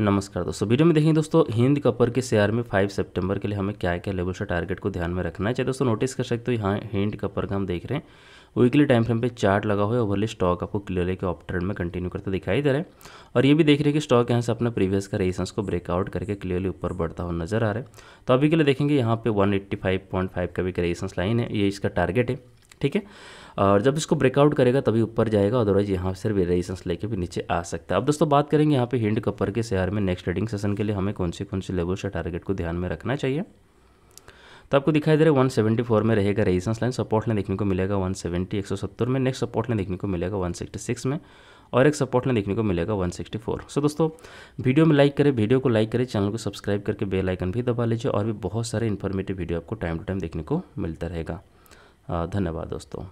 नमस्कार दोस्तों वीडियो में देखेंगे दोस्तों हिंद कपर के शेयर में 5 सितंबर के लिए हमें क्या क्या लेवल से टारगेट को ध्यान में रखना है चाहे दोस्तों नोटिस कर सकते हो यहाँ हिंद कपर का हम देख रहे हैं वीकली टाइम फ्रेम पे चार्ट लगा हुआ है ओवरली स्टॉक आपको क्लियरली के ऑफ ट्रेंड में कंटिन्यू करते दिखाई दे रहे हैं और ये भी देख रहे हैं कि स्टॉक यहाँ से अपना प्रीवियस का रेसेंस को ब्रेकआउट करके क्लियरली ऊपर बढ़ता हुआ नजर आ रहा है तो अभी के लिए देखेंगे यहाँ पे वन का भी रेसेंस लाइन है ये इसका टारगेट है ठीक है और जब इसको ब्रेकआउट करेगा तभी ऊपर जाएगा अदरवाइज यहाँ से भी रेजिस्टेंस लेके भी नीचे आ सकता है अब दोस्तों बात करेंगे यहाँ पे हिंड कपर के शेयर में नेक्स्ट ट्रेडिंग सेशन के लिए हमें कौन से कौन से लेवल से टारगेट को ध्यान में रखना चाहिए तो आपको दिखाई दे रहा है 174 में रहेगा रेजिस्टेंस लाइन सपोर्ट लाइन देखने को मिलेगा 170 170 में नेक्स्ट सपोर्ट लाइन देखने को मिलेगा 166 में और एक सपोर्ट लाइन देखने को मिलेगा 164 सो so, दोस्तों वीडियो में लाइक करें वीडियो को लाइक करें चैनल को सब्सक्राइब करके बेल आइकन भी दबा लीजिए और भी बहुत सारे इन्फॉर्मेटिव वीडियो आपको टाइम टू टाइम देखने को मिलता रहेगा धन्यवाद दोस्तों